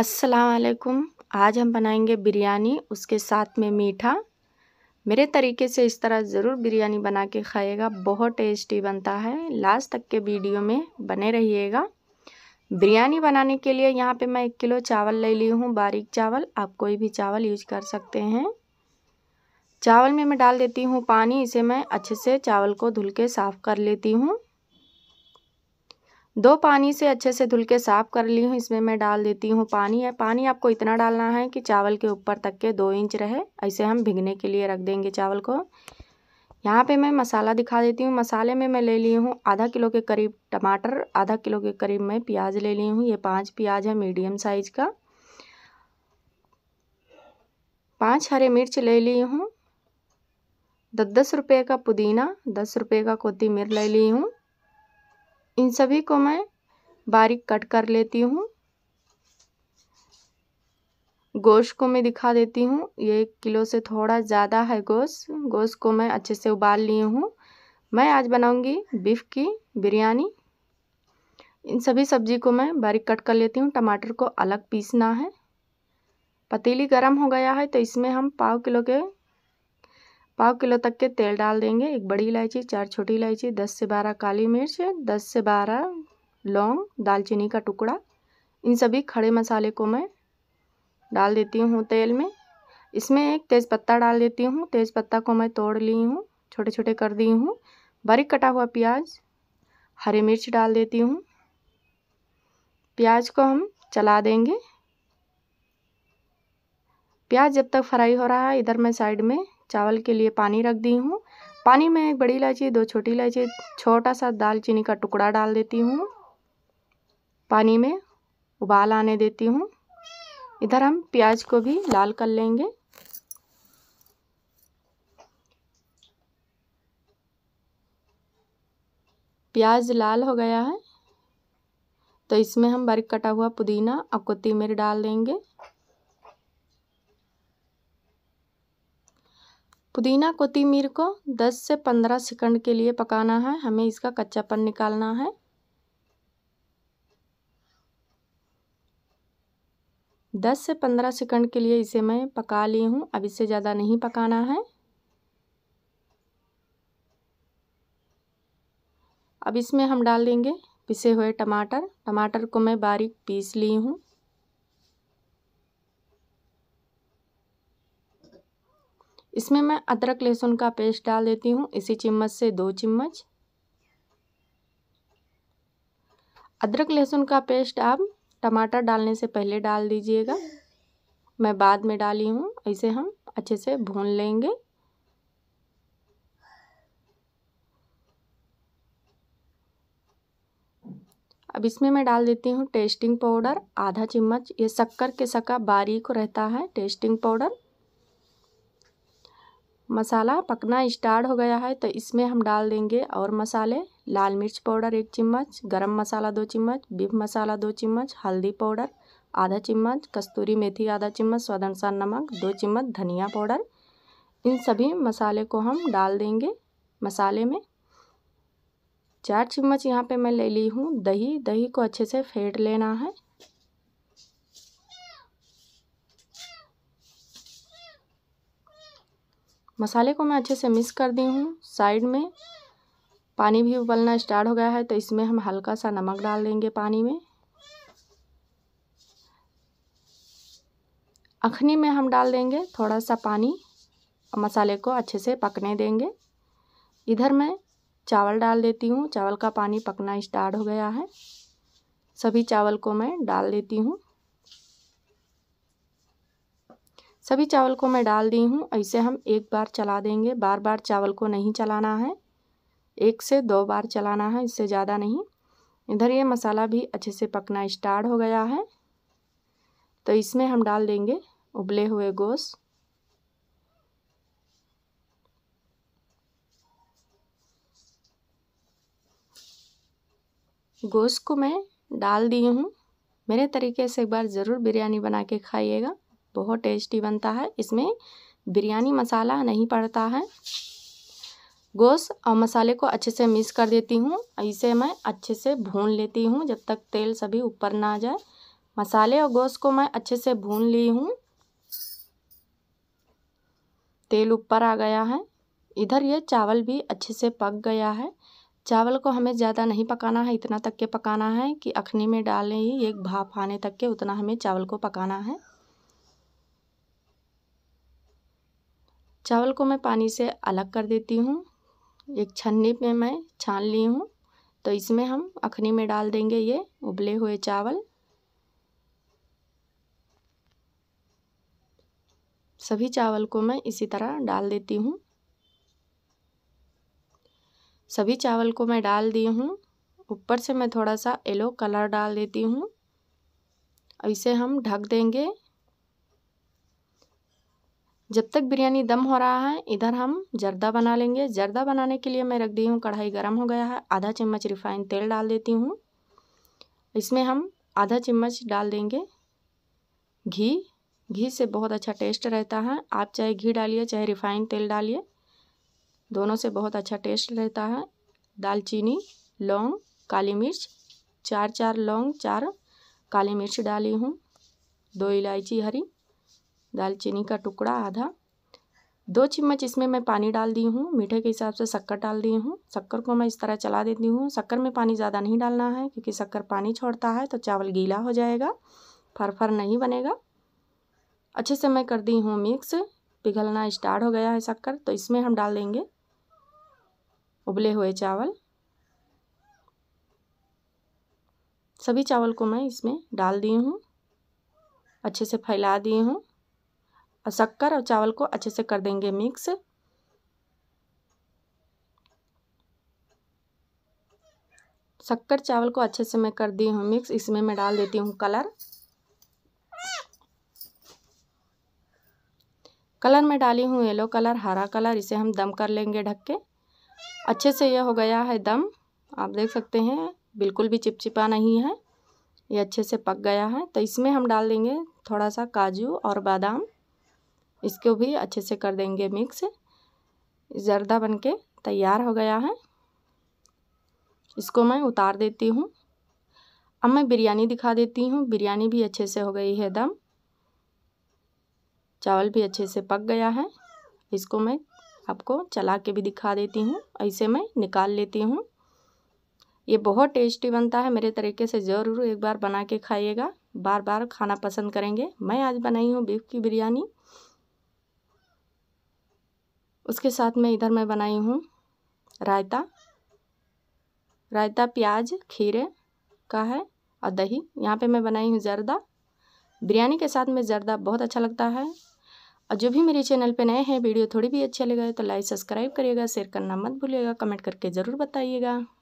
असलकुम आज हम बनाएंगे बिरयानी उसके साथ में मीठा मेरे तरीके से इस तरह ज़रूर बिरयानी बना के खाएगा बहुत टेस्टी बनता है लास्ट तक के वीडियो में बने रहिएगा बिरयानी बनाने के लिए यहाँ पे मैं एक किलो चावल ले ली हूँ बारीक चावल आप कोई भी चावल यूज कर सकते हैं चावल में मैं डाल देती हूँ पानी इसे मैं अच्छे से चावल को धुल के साफ़ कर लेती हूँ दो पानी से अच्छे से धुल के साफ़ कर ली हूँ इसमें मैं डाल देती हूँ पानी है पानी आपको इतना डालना है कि चावल के ऊपर तक के दो इंच रहे ऐसे हम भिगने के लिए रख देंगे चावल को यहाँ पे मैं मसाला दिखा देती हूँ मसाले में मैं ले ली हूँ आधा किलो के करीब टमाटर आधा किलो के करीब मैं प्याज ले ली हूँ ये पाँच प्याज है मीडियम साइज़ का पाँच हरे मिर्च ले ली हूँ दस दस रुपये का पुदीना दस रुपये का कोती ले ली हूँ इन सभी को मैं बारीक कट कर लेती हूँ गोश्त को मैं दिखा देती हूँ ये एक किलो से थोड़ा ज़्यादा है गोश्त गोश्त को मैं अच्छे से उबाल ली हूँ मैं आज बनाऊँगी बीफ की बिरयानी इन सभी सब्जी को मैं बारीक कट कर लेती हूँ टमाटर को अलग पीसना है पतीली गरम हो गया है तो इसमें हम पाव किलो के पाव किलो तक के तेल डाल देंगे एक बड़ी इलायची चार छोटी इलायची दस से बारह काली मिर्च दस से बारह लौंग दालचीनी का टुकड़ा इन सभी खड़े मसाले को मैं डाल देती हूँ तेल में इसमें एक तेज़पत्ता डाल देती हूँ तेज़पत्ता को मैं तोड़ ली हूँ छोटे छोटे कर दी हूँ बारीक कटा हुआ प्याज हरी मिर्च डाल देती हूँ प्याज को हम चला देंगे प्याज जब तक फ्राई हो रहा है इधर मैं साइड में चावल के लिए पानी रख दी हूँ पानी में एक बड़ी इलायची दो छोटी इलायची छोटा सा दालचीनी का टुकड़ा डाल देती हूँ पानी में उबाल आने देती हूँ इधर हम प्याज को भी लाल कर लेंगे प्याज लाल हो गया है तो इसमें हम बारीक कटा हुआ पुदीना और कोतीमीर डाल देंगे पुदीना कोतीमीर को 10 से 15 सेकंड के लिए पकाना है हमें इसका कच्चापन निकालना है दस से पंद्रह सेकंड के लिए इसे मैं पका ली हूँ अब इसे ज़्यादा नहीं पकाना है अब इसमें हम डाल देंगे पिसे हुए टमाटर टमाटर को मैं बारीक पीस ली हूँ इसमें मैं अदरक लहसुन का पेस्ट डाल देती हूँ इसी चम्मच से दो चम्मच अदरक लहसुन का पेस्ट आप टमाटर डालने से पहले डाल दीजिएगा मैं बाद में डाली हूँ इसे हम अच्छे से भून लेंगे अब इसमें मैं डाल देती हूँ टेस्टिंग पाउडर आधा चम्मच ये शक्कर के सका बारीक रहता है टेस्टिंग पाउडर मसाला पकना स्टार्ट हो गया है तो इसमें हम डाल देंगे और मसाले लाल मिर्च पाउडर एक चम्मच गरम मसाला दो चम्मच बीफ मसाला दो चम्मच हल्दी पाउडर आधा चम्मच कस्तूरी मेथी आधा चम्मच स्वादानुसार नमक दो चम्मच धनिया पाउडर इन सभी मसाले को हम डाल देंगे मसाले में चार चम्मच यहाँ पे मैं ले ली हूँ दही दही को अच्छे से फेंट लेना है मसाले को मैं अच्छे से मिक्स कर दी हूँ साइड में पानी भी उबलना स्टार्ट हो गया है तो इसमें हम हल्का सा नमक डाल देंगे पानी में अखनी में हम डाल देंगे थोड़ा सा पानी और मसाले को अच्छे से पकने देंगे इधर मैं चावल डाल देती हूँ चावल का पानी पकना स्टार्ट हो गया है सभी चावल को मैं डाल देती हूँ सभी चावल को मैं डाल दी हूँ ऐसे हम एक बार चला देंगे बार बार चावल को नहीं चलाना है एक से दो बार चलाना है इससे ज़्यादा नहीं इधर ये मसाला भी अच्छे से पकना स्टार्ट हो गया है तो इसमें हम डाल देंगे उबले हुए गोश्त गोश्त को मैं डाल दी हूँ मेरे तरीके से एक बार ज़रूर बिरयानी बना के खाइएगा बहुत टेस्टी बनता है इसमें बिरयानी मसाला नहीं पड़ता है गोश्त और मसाले को अच्छे से मिक्स कर देती हूँ इसे मैं अच्छे से भून लेती हूँ जब तक तेल सभी ऊपर ना आ जाए मसाले और गोश्त को मैं अच्छे से भून ली हूँ तेल ऊपर आ गया है इधर ये चावल भी अच्छे से पक गया है चावल को हमें ज़्यादा नहीं पकाना है इतना तक के पकाना है कि अखनी में डालें ही एक भाप आने तक के उतना हमें चावल को पकाना है चावल को मैं पानी से अलग कर देती हूँ एक छन्नी में मैं छान ली हूँ तो इसमें हम अखनी में डाल देंगे ये उबले हुए चावल सभी चावल को मैं इसी तरह डाल देती हूँ सभी चावल को मैं डाल दी हूँ ऊपर से मैं थोड़ा सा येलो कलर डाल देती हूँ इसे हम ढक देंगे जब तक बिरयानी दम हो रहा है इधर हम जर्दा बना लेंगे जर्दा बनाने के लिए मैं रख दी हूँ कढ़ाई गर्म हो गया है आधा चम्मच रिफाइंड तेल डाल देती हूँ इसमें हम आधा चम्मच डाल देंगे घी घी से बहुत अच्छा टेस्ट रहता है आप चाहे घी डालिए चाहे रिफाइंड तेल डालिए दोनों से बहुत अच्छा टेस्ट रहता है दालचीनी लौंग काली मिर्च चार चार लौंग चार काली मिर्च डाली हूँ दो इलायची हरी दालचीनी का टुकड़ा आधा दो चम्मच इसमें मैं पानी डाल दी हूँ मीठे के हिसाब से शक्कर डाल दी हूँ शक्कर को मैं इस तरह चला देती हूँ शक्कर में पानी ज़्यादा नहीं डालना है क्योंकि शक्कर पानी छोड़ता है तो चावल गीला हो जाएगा फरफर नहीं बनेगा अच्छे से मैं कर दी हूँ मिक्स पिघलना स्टार्ट हो गया है शक्कर तो इसमें हम डाल देंगे उबले हुए चावल सभी चावल को मैं इसमें डाल दी हूँ अच्छे से फैला दी हूँ और शक्कर और चावल को अच्छे से कर देंगे मिक्स शक्कर चावल को अच्छे से मैं कर दी हूँ मिक्स इसमें मैं डाल देती हूँ कलर कलर में डाली हूँ येलो कलर हरा कलर इसे हम दम कर लेंगे ढक के अच्छे से यह हो गया है दम आप देख सकते हैं बिल्कुल भी चिपचिपा नहीं है ये अच्छे से पक गया है तो इसमें हम डाल देंगे थोड़ा सा काजू और बादाम इसको भी अच्छे से कर देंगे मिक्स जर्दा बनके तैयार हो गया है इसको मैं उतार देती हूँ अब मैं बिरयानी दिखा देती हूँ बिरयानी भी अच्छे से हो गई है दम चावल भी अच्छे से पक गया है इसको मैं आपको चला के भी दिखा देती हूँ ऐसे मैं निकाल लेती हूँ ये बहुत टेस्टी बनता है मेरे तरीके से ज़रूर एक बार बना के खाइएगा बार बार खाना पसंद करेंगे मैं आज बनाई हूँ बीफ की बिरयानी उसके साथ में इधर मैं बनाई हूँ रायता रायता प्याज खीरे का है और दही यहाँ पे मैं बनाई हूँ जर्दा बिरयानी के साथ में जर्दा बहुत अच्छा लगता है और जो भी मेरे चैनल पे नए हैं वीडियो थोड़ी भी अच्छे लगे तो लाइक सब्सक्राइब करिएगा शेयर करना मत भूलिएगा कमेंट करके ज़रूर बताइएगा